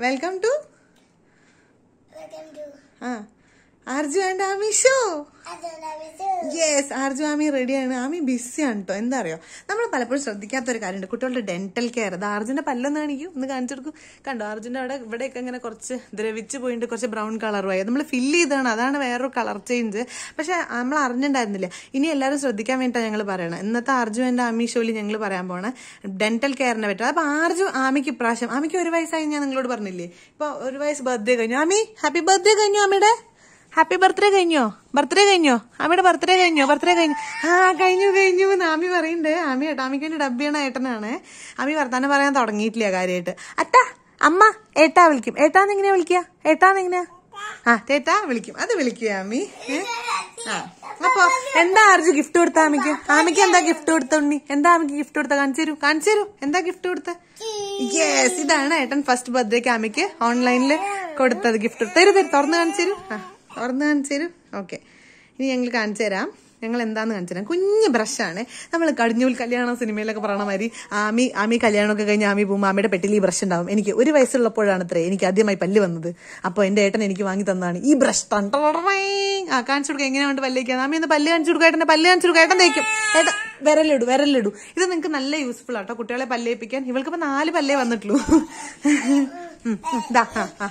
Welcome to Arju and Aami show yes Arju Aami റെഡിയാണ് ആമി ബിസിയാണ് കേട്ടോ എന്താ അറിയോ നമ്മൾ പലപ്പോഴും ശ്രദ്ധിക്കാത്ത ഒരു കാര്യമുണ്ട് കുട്ടികളുടെ ഡെന്റൽ കെയർ അത് ആർജുന്റെ പല്ലൊന്ന് കാണിക്കും ഒന്ന് കാണിച്ചു കൊടുക്കും കണ്ടോ ആർജുന്റെ അവിടെ ഇവിടെയൊക്കെ ഇങ്ങനെ കുറച്ച് ദ്രവിച്ച് പോയിട്ട് കുറച്ച് ബ്രൗൺ കളറുമായി നമ്മൾ ഫില്ല് ചെയ്താണ് അതാണ് വേറൊരു കളർ ചേഞ്ച് പക്ഷെ നമ്മൾ അറിഞ്ഞിട്ടുണ്ടായിരുന്നില്ല ഇനി എല്ലാവരും ശ്രദ്ധിക്കാൻ വേണ്ടിയിട്ടാണ് ഞങ്ങൾ പറയണത് ഇന്നത്തെ ആർജു ആൻഡ് ആമി ഷോയിൽ ഞങ്ങൾ പറയാൻ പോണ ഡെന്റൽ കെയറിനെ പറ്റും അപ്പൊ ആർജു ആമിക്ക് ഇപ്രാവശ്യം ആമിക്ക് ഒരു വയസ്സായി ഞാൻ നിങ്ങളോട് പറഞ്ഞില്ലേ ഇപ്പൊ ഒരു വയസ്സ് ബർത്ത്ഡേ കഴിഞ്ഞു ആമി ഹാപ്പി ബർത്ത്ഡേ കഴിഞ്ഞു ആമിയുടെ ഹാപ്പി ബർത്ത്ഡേ കഴിഞ്ഞോ ബർത്ത്ഡേ കഴിഞ്ഞോ അമ്മയുടെ ബർത്ത്ഡേ കഴിഞ്ഞോ ബർത്ത്ഡേ കഴിഞ്ഞു ആ കഴിഞ്ഞു കഴിഞ്ഞു എന്ന് ആമി പറയുന്നുണ്ട് ആമി ആമിക്ക് വേണ്ടി ഡബ്ബിയാണ് ഏട്ടനാണ് ആമി വർത്താനം പറയാൻ തുടങ്ങിയിട്ടില്ല കാര്യമായിട്ട് അത്ത അമ്മ ഏട്ടാ വിളിക്കും ഏട്ടാന്ന് എങ്ങനെയാ വിളിക്കുക ഏട്ടാന്ന് എങ്ങനെയാ ആ ചേട്ടാ വിളിക്കും അത് വിളിക്കുക ആമി ആ അപ്പൊ എന്താ ആർജു ഗിഫ്റ്റ് കൊടുത്ത ആമിക്ക് ആമിക്ക് എന്താ ഗിഫ്റ്റ് കൊടുത്ത ഉണ്ണി എന്താ ആമിക്ക് ഗിഫ്റ്റ് കൊടുത്ത കാണിച്ചു തരൂ കാണിച്ചു തരൂ എന്താ ഗിഫ്റ്റ് കൊടുത്ത യെസ് ഇതാണ് ഏട്ടൻ ഫസ്റ്റ് ബർത്ത്ഡേക്ക് ആമിക്ക് ഓൺലൈനിൽ കൊടുത്തത് ഗിഫ്റ്റ് തരൂ തരൂ തുറന്ന് കാണിച്ചു തരൂ ആ ഓർന്ന് കാണിച്ചു തരും ഓക്കെ ഇനി ഞങ്ങൾ കാണിച്ചു തരാം ഞങ്ങൾ എന്താന്ന് തരാം കുഞ്ഞ് ബ്രഷാണ് നമ്മൾ കടിഞ്ഞൂൽ കല്യാണം സിനിമയിലൊക്കെ പറയണ മാതിരി ആമി ആമി കല്യാണമൊക്കെ കഴിഞ്ഞ് ആമി പോകുമ്പോൾ ആമിയുടെ പെട്ടിൽ ഈ ബ്രഷ് ഉണ്ടാവും എനിക്ക് ഒരു വയസ്സുള്ളപ്പോഴാണ് അത്രേ എനിക്ക് ആദ്യമായി പല്ല് വന്നത് അപ്പോൾ എൻ്റെ ഏട്ടൻ എനിക്ക് വാങ്ങി തന്നതാണ് ഈ ബ്രഷ് ആ കാണിച്ചു കൊടുക്കുക എങ്ങനെയാണ് പല്ലേക്കാൻ ആമി ഒന്ന് പല്ല് കാണിച്ചു കൊടുക്കുക ഏട്ടൻ്റെ പല്ല് കാണിച്ചു കൊടുക്കുക ഏട്ടൻ തേക്കും ഏട്ടൻ വിരലിടും വിരലിടും ഇത് നിങ്ങൾക്ക് നല്ല യൂസ്ഫുൾ ആട്ടോ കുട്ടികളെ പല്ലേപ്പിക്കാൻ ഇവൾക്കിപ്പോൾ നാല് പല്ലേ വന്നിട്ടുള്ളൂ ഇതാ ആ ആ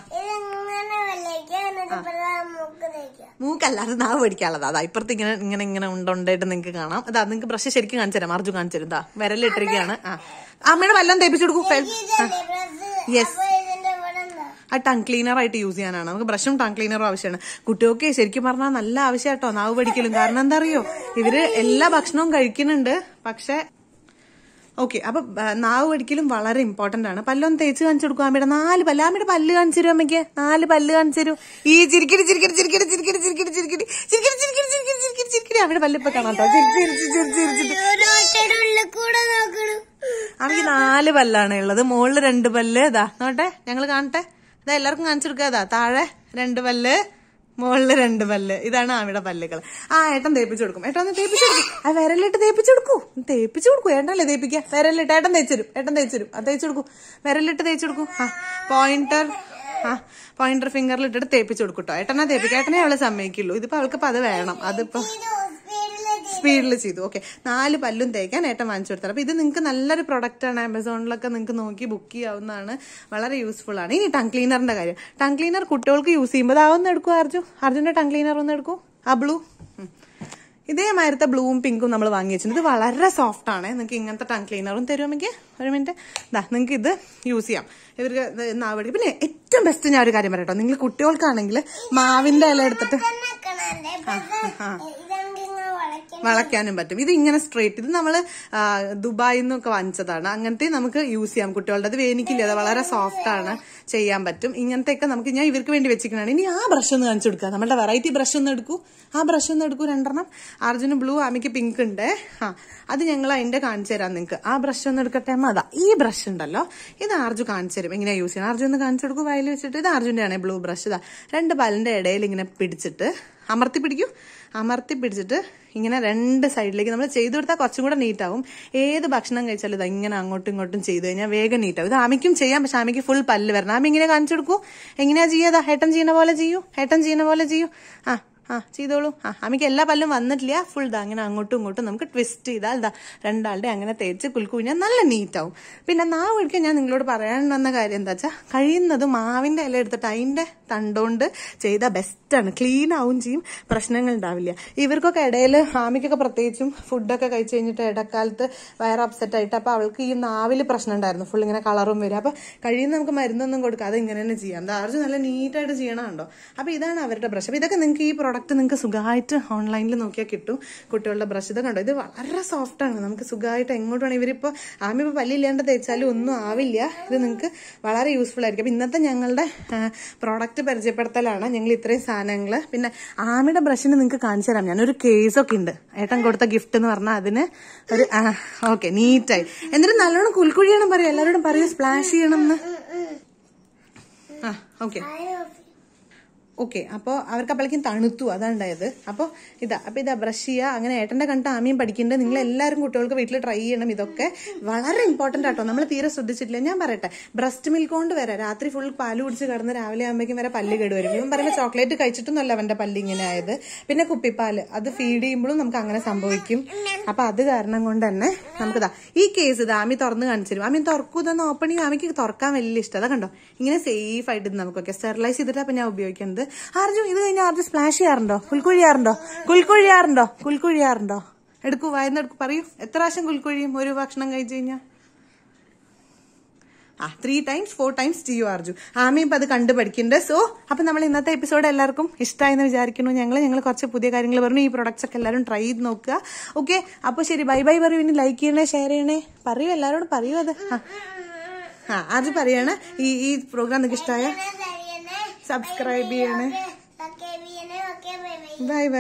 മൂക്കല്ല അത് നാവ് പഠിക്കാനുള്ളതാ അതാ ഇപ്പുറത്ത് ഇങ്ങനെ ഇങ്ങനെ ഇങ്ങനെ ഉണ്ടോണ്ടായിട്ട് നിങ്ങക്ക് കാണാം അതാ നിങ്ങക്ക് ബ്രഷ് ശരിക്കും കാണിച്ചു തരാം അർജു കാണിച്ചു തരും വിരലിട്ടിരിക്കുകയാണ് ആ അമ്മയുടെ വല്ലതും തേപ്പിച്ചു കൊടുക്കും യെസ് ആ ടങ് ക്ലീനർ ആയിട്ട് യൂസ് ചെയ്യാനാണ് നമുക്ക് ബ്രഷും ടങ് ക്ലീനറും ആവശ്യമാണ് കുട്ടികൾക്ക് ശരിക്കും പറഞ്ഞാൽ നല്ല ആവശ്യമാട്ടോ നാവ് പഠിക്കലും കാരണം എന്താ അറിയോ ഇവര് എല്ലാ ഭക്ഷണവും കഴിക്കുന്നുണ്ട് പക്ഷെ ഓക്കെ അപ്പൊ നാവ് പഠിക്കലും വളരെ ഇമ്പോർട്ടന്റ് ആണ് പല്ലൊന്ന് തേച്ച് കാണിച്ചു കൊടുക്കും അമ്മയുടെ നാല് പല്ല് അമ്മയുടെ പല്ല് കാണിച്ചു തരും അമ്മയ്ക്ക് നാല് പല്ല് കാണിച്ചു തരും ഈ ചിരിക്കടി ചിരിക്കടി ചിരിക്കടി ചിരിക്കടി ചിരിക്കടി ചിരിക്കടി ചിരിക്കടി ചിരിക്കടി ചിരിക്കടി ചിരിക്കടി ചിരിക്കടി അമ്മയുടെ പല്ല് ഇപ്പൊ കാണാം അമ്മയ്ക്ക് നാല് പല്ലാണ് ഉള്ളത് മുകളിൽ രണ്ട് പല്ല് ഇതാ നോട്ടെ ഞങ്ങൾ കാണട്ടെ ഇതാ എല്ലാവർക്കും കാണിച്ചു കൊടുക്കാതാ താഴെ രണ്ട് പല്ല് മുകളിൽ രണ്ട് പല്ല് ഇതാണ് ആമയുടെ പല്ലുകൾ ആ ഏട്ടൻ തേപ്പിച്ചു കൊടുക്കും ഏട്ടൻ ഒന്ന് തേപ്പിച്ചു കൊടുക്കും ആ വിരലിട്ട് തേപ്പിച്ചു കൊടുക്കൂ തേപ്പിച്ചു കൊടുക്കൂ ഏട്ടനല്ലേ തേപ്പിക്കുക വിരലിട്ട് ഏട്ടൻ തേച്ചു തരും ഏട്ടൻ തേച്ചു തരും അത് തേച്ചു കൊടുക്കൂ വിരലിട്ട് തേച്ചു കൊടുക്കൂ ആ പോയിന്റർ ആ പോയിന്റർ ഫിംഗറിലിട്ടിട്ട് തേപ്പിച്ചു കൊടുക്കും കേട്ടോ ഏട്ടനാ തേപ്പിക്കുക ഏട്ടനെ അവളെ സമ്മതിക്കുള്ളൂ ഇതിപ്പോ അവൾക്കിപ്പോ അത് വേണം അതിപ്പോ സ്പീഡിൽ ചെയ്തു ഓക്കെ നാല് പല്ലും തേക്കാൻ ഏട്ടൻ വാങ്ങിച്ചു കൊടുത്തത് അപ്പോൾ ഇത് നിങ്ങൾക്ക് നല്ലൊരു പ്രൊഡക്റ്റാണ് ആമസോണിലൊക്കെ നിങ്ങൾക്ക് നോക്കി ബുക്ക് ചെയ്യാവുന്നതാണ് വളരെ യൂസ്ഫുൾ ആണ് ഇനി ടങ് ക്ലീനറിൻ്റെ കാര്യം ടങ് ക്ലീനർ കുട്ടികൾക്ക് യൂസ് ചെയ്യുമ്പോൾ അതൊന്ന് എടുക്കൂ അർജു അർജുൻ്റെ ടങ് ക്ലീനർ ഒന്ന് എടുക്കൂ ആ ബ്ലൂ ഇതേമാതിരത്തെ ബ്ലൂവും പിങ്കും നമ്മൾ വാങ്ങി വെച്ചിട്ടുണ്ട് ഇത് വളരെ സോഫ്റ്റ് ആണ് നിങ്ങൾക്ക് ഇങ്ങനത്തെ ടങ് ക്ലീനറും തരുമെങ്കിൽ ഒരു മിനിറ്റ് ഇതാ നിങ്ങൾക്ക് ഇത് യൂസ് ചെയ്യാം ഇവർക്ക് നാവടി പിന്നെ ഏറ്റവും ബെസ്റ്റ് ഞാൻ ഒരു കാര്യം പറയട്ടോ നിങ്ങൾ കുട്ടികൾക്കാണെങ്കിൽ മാവിന്റെ ഇല എടുത്തിട്ട് ആ ആ വളയ്ക്കാനും പറ്റും ഇത് ഇങ്ങനെ സ്ട്രേറ്റ് ഇത് നമ്മൾ ദുബായിന്നൊക്കെ വാങ്ങിച്ചതാണ് അങ്ങനത്തെ നമുക്ക് യൂസ് ചെയ്യാം കുട്ടികളുടെ അത് വേനിക്കില്ല അത് വളരെ സോഫ്റ്റ് ആണ് ചെയ്യാൻ പറ്റും ഇങ്ങനത്തെയൊക്കെ നമുക്ക് ഞാൻ ഇവർക്ക് വേണ്ടി വെച്ചിരിക്കണാണ് ഇനി ആ ബ്രഷ് ഒന്ന് കാണിച്ചു കൊടുക്കുക നമ്മുടെ വെറൈറ്റി ബ്രഷ് ഒന്ന് എടുക്കൂ ആ ബ്രഷ് ഒന്ന് എടുക്കൂ രണ്ടെണ്ണം അർജുന് ബ്ലൂ ആമയ്ക്ക് പിങ്ക് ഉണ്ട് ആ അത് ഞങ്ങൾ അതിന്റെ കാണിച്ചു തരാം നിങ്ങൾക്ക് ആ ബ്രഷ് ഒന്ന് എടുക്കട്ടെ അമ്മ അതാ ഈ ബ്രഷ് ഉണ്ടല്ലോ ഇത് ആർജു കാണിച്ചു തരും ഇങ്ങനെ യൂസ് ചെയ്യണം അർജു ഒന്ന് കാണിച്ചു കൊടുക്കും വയൽ വെച്ചിട്ട് ഇത് അർജുൻ്റെ ആണ് ബ്ലൂ ബ്രഷ് ഇതാ രണ്ട് പല്ലിന്റെ ഇടയിൽ ഇങ്ങനെ പിടിച്ചിട്ട് അമർത്തി പിടിക്കൂ അമർത്തി പിടിച്ചിട്ട് ഇങ്ങനെ രണ്ട് സൈഡിലേക്ക് നമ്മൾ ചെയ്തു കൊടുത്താൽ കുറച്ചും കൂടെ നീറ്റാവും ഏത് ഭക്ഷണം കഴിച്ചാലും ഇത് ഇങ്ങനെ അങ്ങോട്ടും ഇങ്ങോട്ടും ചെയ്തു കഴിഞ്ഞാൽ വേഗം നീറ്റാവും ഇത് ആമയ്ക്കും ചെയ്യാം പക്ഷെ ആമയ്ക്ക് ഫുൾ പല്ല് വരണം മാം ഇങ്ങനെ കാണിച്ചു കൊടുക്കൂ എങ്ങനെയാ ചെയ്യാതാ ഹേട്ടൻ ചെയ്യുന്ന പോലെ ചെയ്യൂ ഹേട്ടൻ ചെയ്യുന്ന പോലെ ചെയ്യൂ ആ ആ ചെയ്തോളൂ ആ അമ്മയ്ക്ക് എല്ലാ പല്ലും വന്നിട്ടില്ല ഫുൾ ഇതാ അങ്ങനെ അങ്ങോട്ടും ഇങ്ങോട്ടും നമുക്ക് ട്വിസ്റ്റ് ചെയ്താൽ ഇതാ രണ്ടാളുടെ അങ്ങനെ തേച്ച് കുൽക്കുഞ്ഞാൽ നല്ല നീറ്റാവും പിന്നെ നാവ് ഒഴിക്കാൻ ഞാൻ നിങ്ങളോട് പറയാൻ വന്ന കാര്യം എന്താ വെച്ചാൽ കഴിയുന്നത് മാവിൻ്റെ ഇല എടുത്തിട്ട് അതിൻ്റെ തണ്ടോണ്ട് ചെയ്താൽ ബെസ്റ്റാണ് ക്ലീൻ ആവും ചെയ്യും പ്രശ്നങ്ങൾ ഉണ്ടാവില്ല ഇവർക്കൊക്കെ ഇടയിൽ ആമിക്കൊക്കെ പ്രത്യേകിച്ചും ഫുഡൊക്കെ കഴിച്ച് കഴിഞ്ഞിട്ട് ഇടക്കാലത്ത് വയർ അപ്സെറ്റ് ആയിട്ട് അപ്പോൾ അവൾക്ക് ഈ നാവിൽ പ്രശ്നം ഉണ്ടായിരുന്നു ഫുൾ ഇങ്ങനെ കളറും വരും അപ്പോൾ കഴിയുന്ന നമുക്ക് മരുന്നൊന്നും അത് ഇങ്ങനെ തന്നെ ചെയ്യാം ദാർജ് നല്ല നീറ്റായിട്ട് ചെയ്യണമുണ്ടോ അപ്പോൾ ഇതാണ് അവരുടെ പ്രശ്നം ഇതൊക്കെ നിങ്ങൾക്ക് ഈ പ്രോഡക്റ്റ് പ്രോഡക്റ്റ് നിങ്ങൾക്ക് സുഖമായിട്ട് ഓൺലൈനിൽ നോക്കിയാൽ കിട്ടും കുട്ടികളുടെ ബ്രഷ് ഇതൊക്കെ കണ്ടോ ഇത് വളരെ സോഫ്റ്റ് ആണ് നമുക്ക് സുഖമായിട്ട് എങ്ങോട്ട് വേണം ഇവരിപ്പോൾ ആമി ഇപ്പോൾ പല്ലില്ലാണ്ട് തേച്ചാലും ഒന്നും ആവില്ല ഇത് നിങ്ങൾക്ക് വളരെ യൂസ്ഫുൾ ആയിരിക്കും അപ്പം ഇന്നത്തെ ഞങ്ങളുടെ പ്രോഡക്റ്റ് പരിചയപ്പെടുത്തലാണ് ഞങ്ങൾ ഇത്രയും സാധനങ്ങൾ പിന്നെ ആമിയുടെ ബ്രഷിന് നിങ്ങൾക്ക് കാണിച്ചു തരാം ഞാനൊരു കേസൊക്കെ ഉണ്ട് ഏട്ടൻ കൊടുത്ത ഗിഫ്റ്റ് എന്ന് പറഞ്ഞാൽ അതിന് ഒരു ഓക്കെ നീറ്റായി എന്നിട്ട് നല്ലോണം കുൽക്കുഴിയണം പറയാം എല്ലാവരോടും പറയും സ്പ്ലാഷ് ചെയ്യണം എന്ന് ആ ഓക്കെ ഓക്കെ അപ്പോൾ അവർക്ക് അപ്പോഴേക്കും തണുത്തു അതാണ് ഉണ്ടായത് അപ്പോൾ ഇതാ അപ്പോൾ ഇതാ ബ്രഷ് ചെയ്യുക അങ്ങനെ ഏട്ടൻ്റെ കണ്ട ആമിയും പഠിക്കുന്നുണ്ട് നിങ്ങൾ എല്ലാവരും കുട്ടികൾക്ക് വീട്ടിൽ ട്രൈ ചെയ്യണം ഇതൊക്കെ വളരെ ഇമ്പോർട്ടൻ്റ് ആട്ടോ നമ്മൾ തീരെ ശ്രദ്ധിച്ചിട്ടില്ല ഞാൻ പറയട്ടെ ബ്രസ്റ്റ് മിൽക്ക് കൊണ്ട് വരെ രാത്രി ഫുൾ പാല് കുടിച്ച് കിടന്ന് രാവിലെ ആകുമ്പോഴേക്കും വരെ പല്ല് കേടുവരും ഇവൻ പറയുമ്പോൾ ചോക്ലേറ്റ് കഴിച്ചിട്ടൊന്നുമല്ല അവൻ്റെ പല്ല് ഇങ്ങനെ ആയത് പിന്നെ കുപ്പിപ്പാല് അത് ഫീഡ് ചെയ്യുമ്പോഴും നമുക്ക് അങ്ങനെ സംഭവിക്കും അപ്പോൾ അത് കാരണം കൊണ്ട് തന്നെ നമുക്കിതാ ഈ കേസ് ഇത് ആമി തുറന്ന് കാണിച്ചു തരും ആമി തുറക്കൂ ഇതൊന്ന് ഓപ്പണിങ് ആമിക്ക് തുറക്കാൻ വലിയ ഇഷ്ടം അതാ കണ്ടോ ഇങ്ങനെ സേഫ് ആയിട്ട് നമുക്കൊക്കെ സ്റ്റെറിലൈസ് ചെയ്തിട്ടാണ് പിന്നെ ഉപയോഗിക്കുന്നത് ആർജു ഇത് കഴിഞ്ഞാൽ ആർജു സ്പ്ലാഷ് ചെയ്യാറുണ്ടോ കുൽക്കുഴിയാറുണ്ടോ കുൽക്കുഴിയാറുണ്ടോ കുൽക്കുഴിയാറുണ്ടോ എടുക്കൂ എടുക്കൂ പറയൂ എത്ര പ്രാവശ്യം കുൽക്കുഴിയും ഒരു ഭക്ഷണം കഴിച്ചു കഴിഞ്ഞാൽ ആ ത്രീ ടൈംസ് ഫോർ ടൈംസ് ചെയ്യൂ ആർജു ആമയും ഇപ്പം അത് കണ്ടു പഠിക്കുന്നുണ്ട് സോ അപ്പം നമ്മൾ ഇന്നത്തെ എപ്പിസോഡ് എല്ലാവർക്കും ഇഷ്ടമായെന്ന് വിചാരിക്കുന്നു ഞങ്ങൾ ഞങ്ങൾ കുറച്ച് പുതിയ കാര്യങ്ങൾ പറഞ്ഞു ഈ പ്രൊഡക്ട്സ് ഒക്കെ എല്ലാവരും ട്രൈ ചെയ്ത് നോക്കുക ഓക്കെ അപ്പോൾ ശരി ബൈ ബൈ പറയൂ ഇനി ലൈക്ക് ചെയ്യണേ ഷെയർ ചെയ്യണേ പറയൂ എല്ലാവരോടും പറയൂ അത് ആ അർജു പറയണേ ഈ ഈ പ്രോഗ്രാം നിങ്ങൾക്ക് ഇഷ്ടമായ സബ്സ്ക്രൈബ് ചെയ്യണേ ബൈ ബൈ